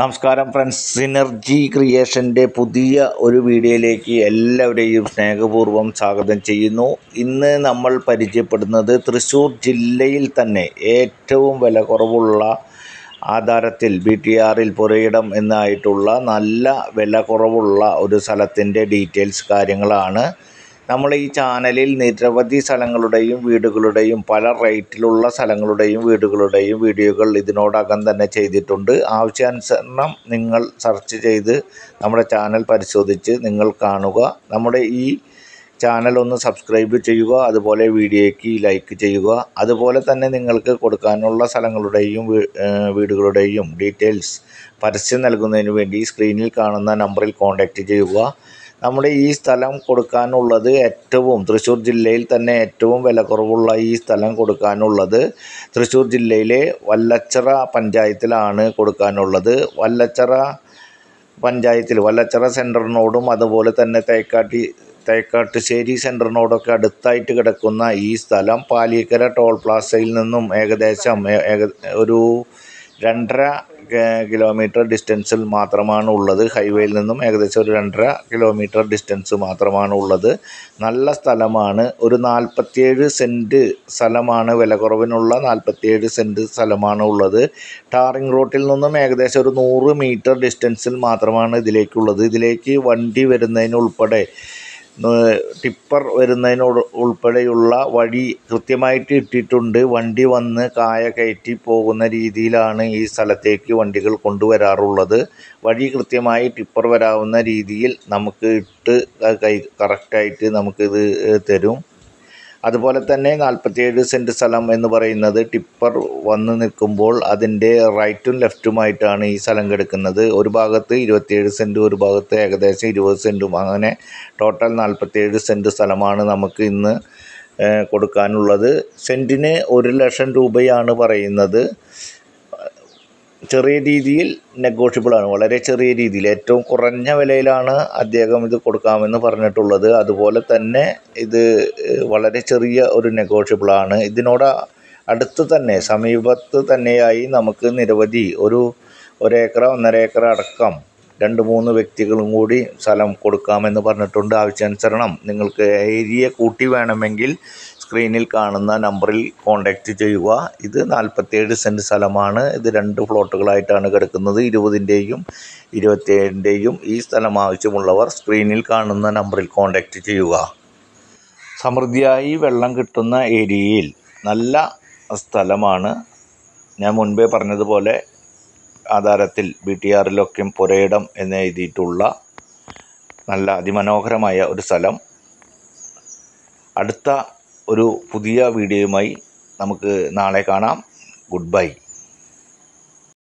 നമസ്കാരം friends synergy ക്രിയേഷൻ്റെ പുതിയ ഒരു വീഡിയോയിലേക്ക് എല്ലാവരെയും സ്നേഹപൂർവ്വം സ്വാഗതം ചെയ്യുന്നു ഇന്ന് നമ്മൾ പരിചയപ്പെടുന്നത് തൃശ്ശൂർ ജില്ലയിൽ തന്നെ ഏറ്റവും വില കുറവുള്ള ആധാരത്തിൽ ബി ടി ആറിൽ പുരയിടം എന്നായിട്ടുള്ള നല്ല വില കുറവുള്ള ഒരു സ്ഥലത്തിൻ്റെ ഡീറ്റെയിൽസ് കാര്യങ്ങളാണ് നമ്മൾ ഈ ചാനലിൽ നിരവധി സ്ഥലങ്ങളുടെയും വീടുകളുടെയും പല റേറ്റിലുള്ള സ്ഥലങ്ങളുടെയും വീടുകളുടെയും വീഡിയോകൾ ഇതിനോടകം തന്നെ ചെയ്തിട്ടുണ്ട് ആവശ്യാനുസരണം നിങ്ങൾ സെർച്ച് ചെയ്ത് നമ്മുടെ ചാനൽ പരിശോധിച്ച് നിങ്ങൾ കാണുക നമ്മുടെ ഈ ചാനൽ ഒന്ന് സബ്സ്ക്രൈബ് ചെയ്യുക അതുപോലെ വീഡിയോയ്ക്ക് ലൈക്ക് ചെയ്യുക അതുപോലെ തന്നെ നിങ്ങൾക്ക് കൊടുക്കാനുള്ള സ്ഥലങ്ങളുടെയും വീടുകളുടെയും ഡീറ്റെയിൽസ് പരസ്യം നൽകുന്നതിന് വേണ്ടി സ്ക്രീനിൽ കാണുന്ന നമ്പറിൽ കോൺടാക്റ്റ് ചെയ്യുക നമ്മുടെ ഈ സ്ഥലം കൊടുക്കാനുള്ളത് ഏറ്റവും തൃശ്ശൂർ ജില്ലയിൽ തന്നെ ഏറ്റവും കുറവുള്ള ഈ സ്ഥലം കൊടുക്കാനുള്ളത് തൃശ്ശൂർ ജില്ലയിലെ വല്ലച്ചിറ പഞ്ചായത്തിലാണ് കൊടുക്കാനുള്ളത് വല്ലച്ചിറ പഞ്ചായത്തിൽ വല്ലച്ചിറ സെൻറ്ററിനോടും അതുപോലെ തന്നെ തേക്കാട്ടി തേക്കാട്ടുശ്ശേരി സെൻറ്ററിനോടൊക്കെ അടുത്തായിട്ട് കിടക്കുന്ന ഈ സ്ഥലം പാലിയക്കര ടോൾ പ്ലാസയിൽ നിന്നും ഏകദേശം ഒരു രണ്ടര കിലോമീറ്റർ ഡിസ്റ്റൻസിൽ മാത്രമാണ് ഉള്ളത് ഹൈവേയിൽ നിന്നും ഏകദേശം ഒരു രണ്ടര കിലോമീറ്റർ ഡിസ്റ്റൻസ് മാത്രമാണ് ഉള്ളത് നല്ല സ്ഥലമാണ് ഒരു നാൽപ്പത്തിയേഴ് സെൻറ്റ് സ്ഥലമാണ് വില കുറവിനുള്ള നാൽപ്പത്തിയേഴ് സെൻറ്റ് സ്ഥലമാണ് ഉള്ളത് ടാറിംഗ് റോട്ടിൽ നിന്നും ഏകദേശം ഒരു നൂറ് മീറ്റർ ഡിസ്റ്റൻസിൽ മാത്രമാണ് ഇതിലേക്കുള്ളത് ഇതിലേക്ക് വണ്ടി വരുന്നതിനുൾപ്പെടെ ടിപ്പർ വരുന്നതിനോട് ഉൾപ്പെടെയുള്ള വഴി കൃത്യമായിട്ട് ഇട്ടിട്ടുണ്ട് വണ്ടി വന്ന് കായ കയറ്റി പോകുന്ന രീതിയിലാണ് ഈ സ്ഥലത്തേക്ക് വണ്ടികൾ കൊണ്ടുവരാറുള്ളത് വഴി കൃത്യമായി ടിപ്പർ വരാവുന്ന രീതിയിൽ നമുക്ക് ഇട്ട് കൈ കറക്റ്റായിട്ട് നമുക്കിത് തരും അതുപോലെ തന്നെ നാൽപ്പത്തിയേഴ് സെൻറ് സ്ഥലം എന്ന് പറയുന്നത് ടിപ്പർ വന്ന് നിൽക്കുമ്പോൾ അതിൻ്റെ റൈറ്റും ലെഫ്റ്റുമായിട്ടാണ് ഈ സ്ഥലം കിടക്കുന്നത് ഒരു ഭാഗത്ത് ഇരുപത്തിയേഴ് സെൻറ്റും ഒരു ഭാഗത്ത് ഏകദേശം ഇരുപത് സെൻറ്റും അങ്ങനെ ടോട്ടൽ നാൽപ്പത്തിയേഴ് സെൻറ്റ് സ്ഥലമാണ് നമുക്ക് ഇന്ന് കൊടുക്കാനുള്ളത് സെൻറ്റിന് ഒരു ലക്ഷം രൂപയാണ് പറയുന്നത് ചെറിയ രീതിയിൽ നെഗോഷ്യബിളാണ് വളരെ ചെറിയ രീതിയിൽ ഏറ്റവും കുറഞ്ഞ വിലയിലാണ് അദ്ദേഹം ഇത് കൊടുക്കാമെന്ന് പറഞ്ഞിട്ടുള്ളത് അതുപോലെ തന്നെ ഇത് വളരെ ചെറിയ ഒരു നെഗോഷ്യബിളാണ് ഇതിനോട് അടുത്ത് തന്നെ സമീപത്ത് തന്നെയായി നമുക്ക് നിരവധി ഒരു ഒരേക്കർ ഒന്നര ഏക്കർ അടക്കം രണ്ട് മൂന്ന് വ്യക്തികളും കൂടി സ്ഥലം കൊടുക്കാമെന്ന് പറഞ്ഞിട്ടുണ്ട് ആവശ്യാനുസരണം നിങ്ങൾക്ക് ഏരിയ കൂട്ടി വേണമെങ്കിൽ സ്ക്രീനിൽ കാണുന്ന നമ്പറിൽ കോൺടാക്റ്റ് ചെയ്യുക ഇത് നാൽപ്പത്തേഴ് സെൻറ് സ്ഥലമാണ് ഇത് രണ്ട് പ്ലോട്ടുകളായിട്ടാണ് കിടക്കുന്നത് ഇരുപതിൻ്റെയും ഇരുപത്തേഴിൻ്റെയും ഈ സ്ഥലം ആവശ്യമുള്ളവർ സ്ക്രീനിൽ കാണുന്ന നമ്പറിൽ കോൺടാക്റ്റ് ചെയ്യുക സമൃദ്ധിയായി വെള്ളം കിട്ടുന്ന ഏരിയയിൽ നല്ല സ്ഥലമാണ് ഞാൻ മുൻപേ പറഞ്ഞതുപോലെ ആധാരത്തിൽ ബി ടി ആറിലൊക്കെ പുരയിടം എന്ന് നല്ല അതിമനോഹരമായ ഒരു സ്ഥലം അടുത്ത ഒരു പുതിയ വീഡിയോയുമായി നമുക്ക് നാളെ കാണാം ഗുഡ് ബൈ